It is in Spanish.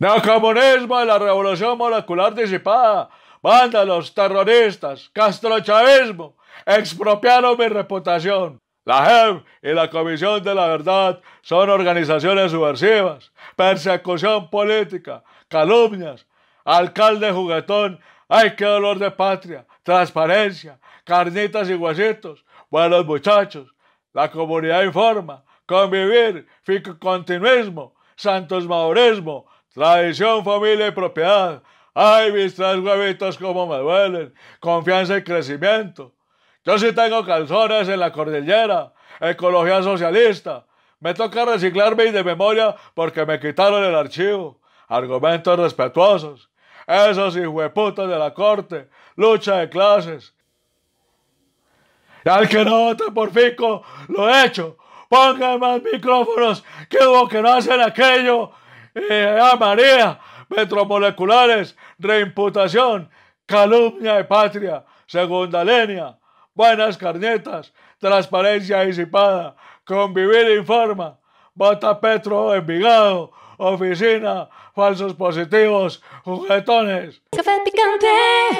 y la revolución molecular disipada. Vándalos, terroristas, castrochavismo, expropiaron mi reputación. La JEP y la Comisión de la Verdad son organizaciones subversivas, persecución política, calumnias, alcalde juguetón, ¡ay qué dolor de patria! Transparencia, carnitas y huesitos, buenos muchachos, la comunidad informa, convivir, ficocontinuismo, santos Tradición, familia y propiedad. Ay, mis tres huevitos, cómo me duelen. Confianza y crecimiento. Yo sí tengo calzones en la cordillera. Ecología socialista. Me toca reciclarme y de memoria porque me quitaron el archivo. Argumentos respetuosos. Esos hijueputos de la corte. Lucha de clases. Y al que no vote por Fico, lo he hecho. Pongan más micrófonos que hubo que no hacen aquello eh, María, metromoleculares, reimputación, calumnia de patria, segunda línea, buenas carnetas, transparencia disipada, convivir informa, bota Petro Envigado, oficina, falsos positivos, juguetones. picante.